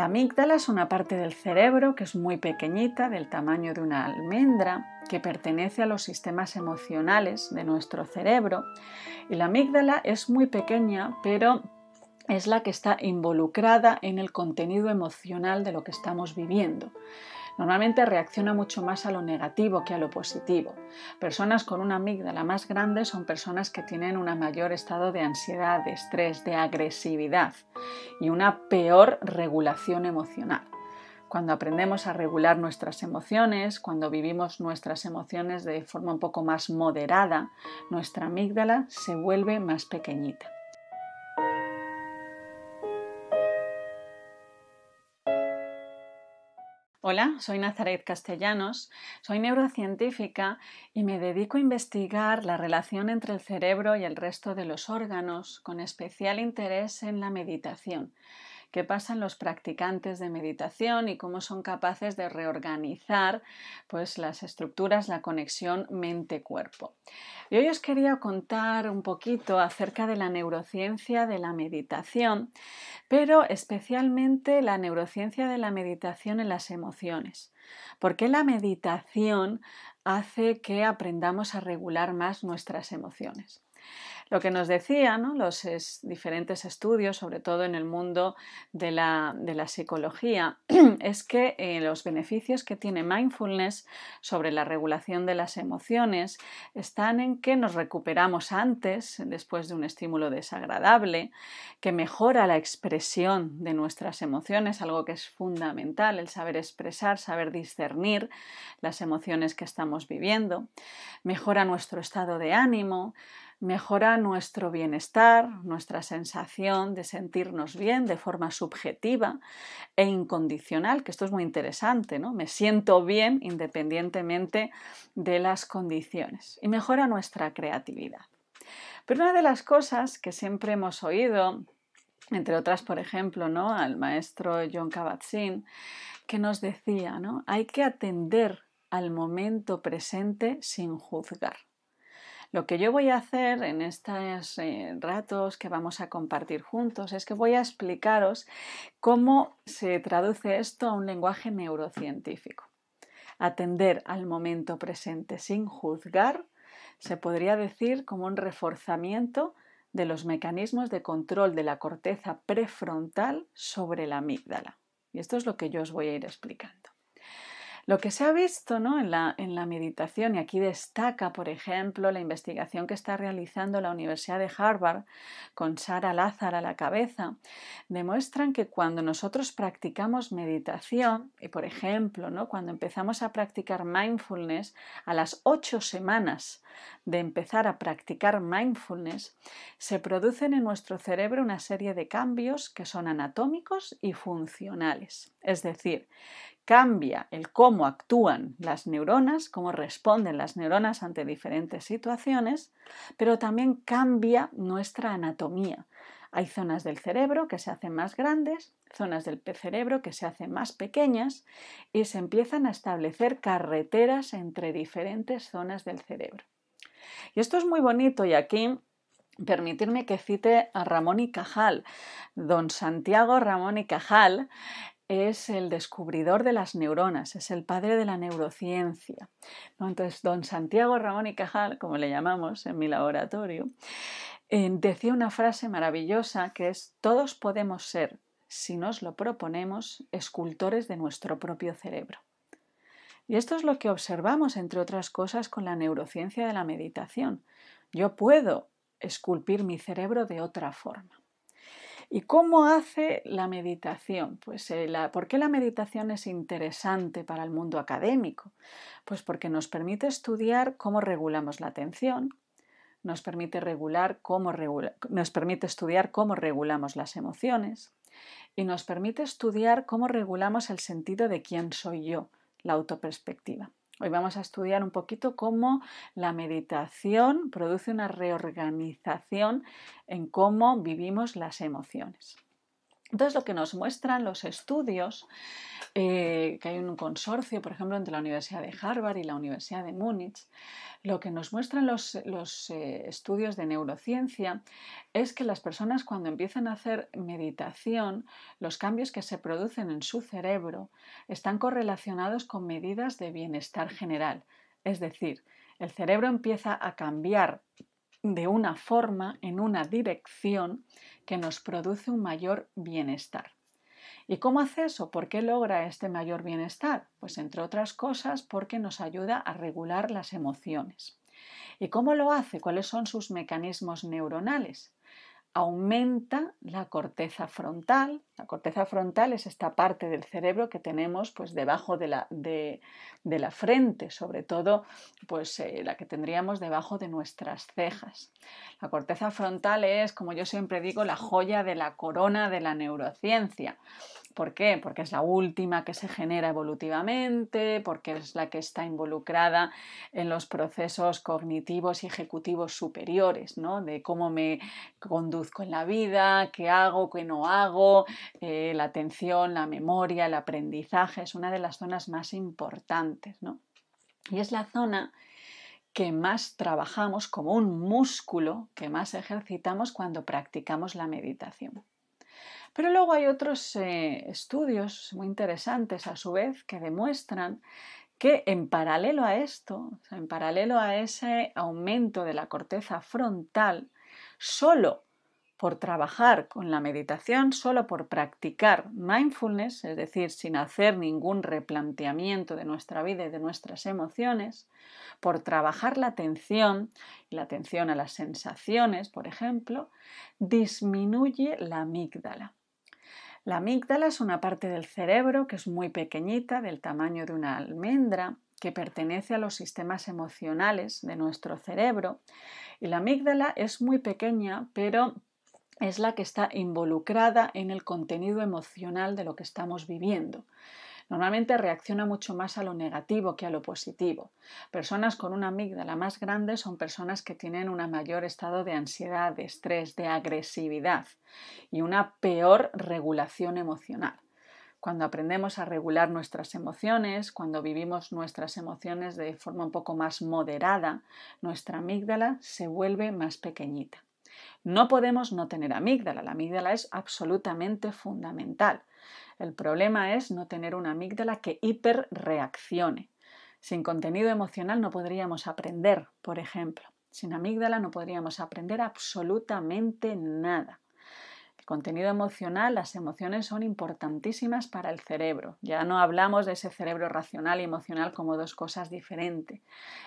La amígdala es una parte del cerebro que es muy pequeñita, del tamaño de una almendra, que pertenece a los sistemas emocionales de nuestro cerebro. Y la amígdala es muy pequeña, pero es la que está involucrada en el contenido emocional de lo que estamos viviendo. Normalmente reacciona mucho más a lo negativo que a lo positivo. Personas con una amígdala más grande son personas que tienen un mayor estado de ansiedad, de estrés, de agresividad y una peor regulación emocional cuando aprendemos a regular nuestras emociones, cuando vivimos nuestras emociones de forma un poco más moderada, nuestra amígdala se vuelve más pequeñita. Hola, soy Nazaret Castellanos, soy neurocientífica y me dedico a investigar la relación entre el cerebro y el resto de los órganos, con especial interés en la meditación. Qué pasan los practicantes de meditación y cómo son capaces de reorganizar pues, las estructuras, la conexión mente-cuerpo. Y hoy os quería contar un poquito acerca de la neurociencia de la meditación, pero especialmente la neurociencia de la meditación en las emociones. Porque la meditación hace que aprendamos a regular más nuestras emociones. Lo que nos decían los diferentes estudios, sobre todo en el mundo de la, psicología, es que eh, los beneficios que tiene mindfulness sobre la regulación de las emociones están en que nos recuperamos antes, después de un estímulo desagradable, que mejora la expresión de nuestras emociones, algo que es fundamental, el saber expresar, saber discernir las emociones que estamos viviendo, mejora nuestro estado de ánimo, mejora nuestro bienestar, nuestra sensación de sentirnos bien de forma subjetiva e incondicional, que esto es muy interesante, ¿no? Me siento bien independientemente de las condiciones y mejora nuestra creatividad. Pero una de las cosas que siempre hemos oído entre otras, por ejemplo, ¿no? al maestro John Kabat-Zinn, que nos decía, ¿no? hay que atender al momento presente sin juzgar. Lo que yo voy a hacer en estos eh, ratos que vamos a compartir juntos es que voy a explicaros cómo se traduce esto a un lenguaje neurocientífico. Atender al momento presente sin juzgar se podría decir como un reforzamiento de los mecanismos de control de la corteza prefrontal sobre la amígdala. Y esto es lo que yo os voy a ir explicando. Lo que se ha visto ¿no? en, la, meditación, y aquí destaca, por ejemplo, la investigación que está realizando la Universidad de Harvard con Sara Lázaro a la cabeza, demuestran que cuando nosotros practicamos meditación, y por ejemplo, ¿no? cuando empezamos a practicar mindfulness, a las ocho semanas de empezar a practicar mindfulness, se producen en nuestro cerebro una serie de cambios que son anatómicos y funcionales. Es decir, cambia el cómo actúan las neuronas, cómo responden las neuronas ante diferentes situaciones, pero también cambia nuestra anatomía. Hay zonas del cerebro que se hacen más grandes, zonas del cerebro que se hacen más pequeñas y se empiezan a establecer carreteras entre diferentes zonas del cerebro. Y esto es muy bonito y aquí permitirme que cite a Ramón y Cajal. Don Santiago Ramón y Cajal es el descubridor de las neuronas, es el padre de la neurociencia. Entonces, don Santiago Ramón y Cajal, como le llamamos en mi laboratorio, eh, decía una frase maravillosa que es, todos podemos ser, si nos lo proponemos, escultores de nuestro propio cerebro. Y esto es lo que observamos, entre otras cosas, con la neurociencia de la meditación. Yo puedo esculpir mi cerebro de otra forma. ¿Y cómo hace la meditación? Pues, eh, ¿Por qué la meditación es interesante para el mundo académico? Pues porque nos permite estudiar cómo regulamos la atención, nos permite, regular cómo nos permite estudiar cómo regulamos las emociones y nos permite estudiar cómo regulamos el sentido de quién soy yo, la autoperspectiva. Hoy vamos a estudiar un poquito cómo la meditación produce una reorganización en cómo vivimos las emociones. Entonces, lo que nos muestran los estudios, eh, que hay un consorcio, por ejemplo, entre la Universidad de Harvard y la Universidad de Múnich, lo que nos muestran los, eh, estudios de neurociencia es que las personas cuando empiezan a hacer meditación, los cambios que se producen en su cerebro están correlacionados con medidas de bienestar general. Es decir, el cerebro empieza a cambiar de una forma, en una dirección que nos produce un mayor bienestar. ¿Y cómo hace eso? ¿Por qué logra este mayor bienestar? Pues entre otras cosas porque nos ayuda a regular las emociones. ¿Y cómo lo hace? ¿Cuáles son sus mecanismos neuronales? aumenta la corteza frontal. La corteza frontal es esta parte del cerebro que tenemos pues, debajo de la, de, la frente, sobre todo pues, eh, la que tendríamos debajo de nuestras cejas. La corteza frontal es, como yo siempre digo, la joya de la corona de la neurociencia. ¿Por qué? Porque es la última que se genera evolutivamente, porque es la que está involucrada en los procesos cognitivos y ejecutivos superiores, de cómo me conduzco con la vida, qué hago, qué no hago, eh, la atención, la memoria, el aprendizaje, es una de las zonas más importantes, ¿no? Y es la zona que más trabajamos como un músculo que más ejercitamos cuando practicamos la meditación. Pero luego hay otros eh, estudios muy interesantes a su vez que demuestran que en paralelo a esto, en paralelo a ese aumento de la corteza frontal, solo por trabajar con la meditación, solo por practicar mindfulness, es decir, sin hacer ningún replanteamiento de nuestra vida y de nuestras emociones, por trabajar la atención, y la atención a las sensaciones, por ejemplo, disminuye la amígdala. La amígdala es una parte del cerebro que es muy pequeñita, del tamaño de una almendra, que pertenece a los sistemas emocionales de nuestro cerebro. Y la amígdala es muy pequeña, pero es la que está involucrada en el contenido emocional de lo que estamos viviendo. Normalmente reacciona mucho más a lo negativo que a lo positivo. Personas con una amígdala más grande son personas que tienen un mayor estado de ansiedad, de estrés, de agresividad y una peor regulación emocional cuando aprendemos a regular nuestras emociones, cuando vivimos nuestras emociones de forma un poco más moderada, nuestra amígdala se vuelve más pequeñita. No podemos no tener amígdala. La amígdala es absolutamente fundamental. El problema es no tener una amígdala que hiperreaccione. Sin contenido emocional no podríamos aprender, por ejemplo. Sin amígdala no podríamos aprender absolutamente nada contenido emocional, las emociones son importantísimas para el cerebro. Ya no hablamos de ese cerebro racional y emocional como dos cosas diferentes.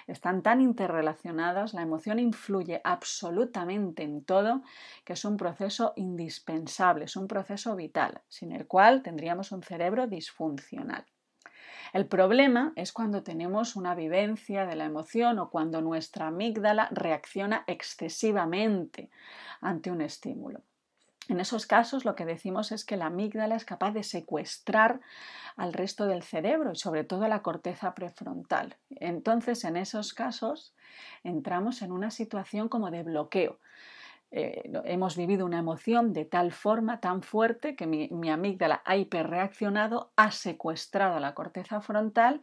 Están tan interrelacionadas, la emoción influye absolutamente en todo, que es un proceso indispensable, es un proceso vital, sin el cual tendríamos un cerebro disfuncional. El problema es cuando tenemos una vivencia de la emoción o cuando nuestra amígdala reacciona excesivamente ante un estímulo. En esos casos lo que decimos es que la amígdala es capaz de secuestrar al resto del cerebro y sobre todo la corteza prefrontal. Entonces, en esos casos entramos en una situación como de bloqueo. Eh, hemos vivido una emoción de tal forma, tan fuerte, que mi, amígdala ha hiperreaccionado, ha secuestrado la corteza frontal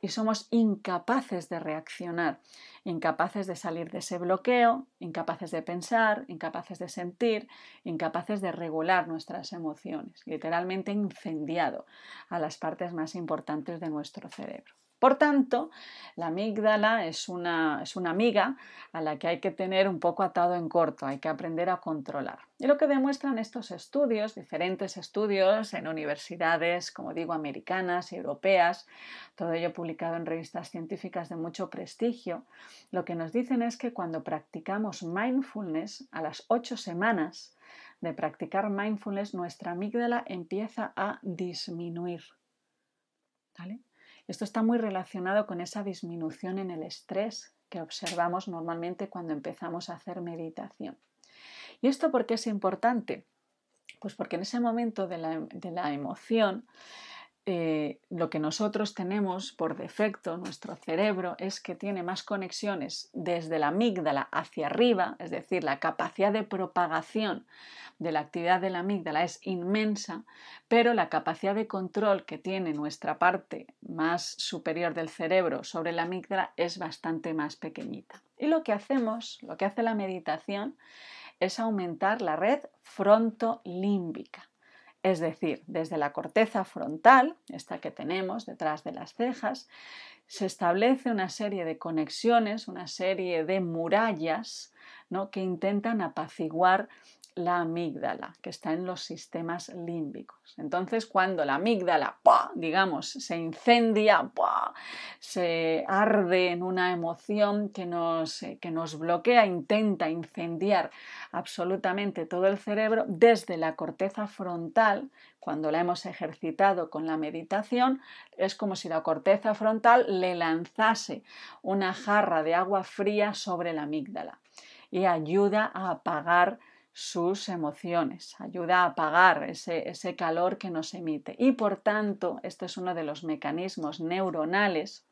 y somos incapaces de reaccionar incapaces de salir de ese bloqueo, incapaces de pensar, incapaces de sentir, incapaces de regular nuestras emociones, literalmente incendiado a las partes más importantes de nuestro cerebro. Por tanto, la amígdala es una, es una amiga a la que hay que tener un poco atado en corto, hay que aprender a controlar. Y lo que demuestran estos estudios, diferentes estudios en universidades, como digo, americanas y europeas, todo ello publicado en revistas científicas de mucho prestigio, lo que nos dicen es que cuando practicamos mindfulness a las ocho semanas, de practicar mindfulness, nuestra amígdala empieza a disminuir. ¿Vale? Esto está muy relacionado con esa disminución en el estrés que observamos normalmente cuando empezamos a hacer meditación. ¿Y esto por qué es importante? Pues porque en ese momento de la, em, de la emoción eh, lo que nosotros tenemos por defecto, nuestro cerebro, es que tiene más conexiones desde la amígdala hacia arriba, es decir, la capacidad de propagación de la actividad de la amígdala es inmensa, pero la capacidad de control que tiene nuestra parte más superior del cerebro sobre la amígdala es bastante más pequeñita. Y lo que hacemos, lo que hace la meditación, es aumentar la red frontolímbica. Es decir, desde la corteza frontal, esta que tenemos detrás de las cejas, se establece una serie de conexiones, una serie de murallas ¿no? que intentan apaciguar la amígdala, que está en los sistemas límbicos. Entonces, cuando la amígdala, digamos, se incendia, se arde en una emoción que nos, eh, que nos bloquea, intenta incendiar absolutamente todo el cerebro, desde la corteza frontal, cuando la hemos ejercitado con la meditación, es como si la corteza frontal le lanzase una jarra de agua fría sobre la amígdala y ayuda a apagar sus emociones, ayuda a apagar ese, calor que nos emite. Y por tanto, este es uno de los mecanismos neuronales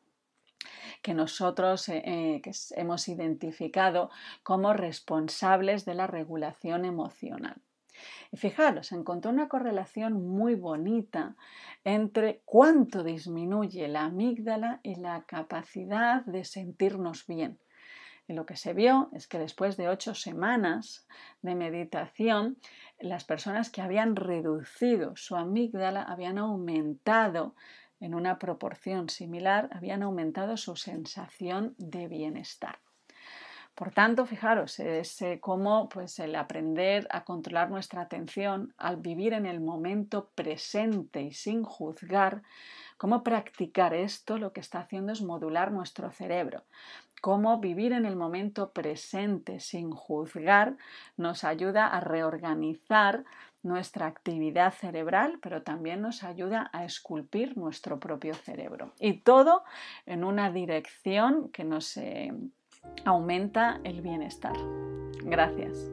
que nosotros eh, eh, hemos identificado como responsables de la regulación emocional. Y fijaros, encontró una correlación muy bonita entre cuánto disminuye la amígdala y la capacidad de sentirnos bien. Y lo que se vio es que después de ocho semanas de meditación, las personas que habían reducido su amígdala habían aumentado en una proporción similar, habían aumentado su sensación de bienestar. Por tanto, fijaros, es eh, pues, el aprender a controlar nuestra atención al vivir en el momento presente y sin juzgar, cómo practicar esto lo que está haciendo es modular nuestro cerebro. Cómo vivir en el momento presente sin juzgar nos ayuda a reorganizar nuestra actividad cerebral, pero también nos ayuda a esculpir nuestro propio cerebro. Y todo en una dirección que nos, eh, aumenta el bienestar. Gracias.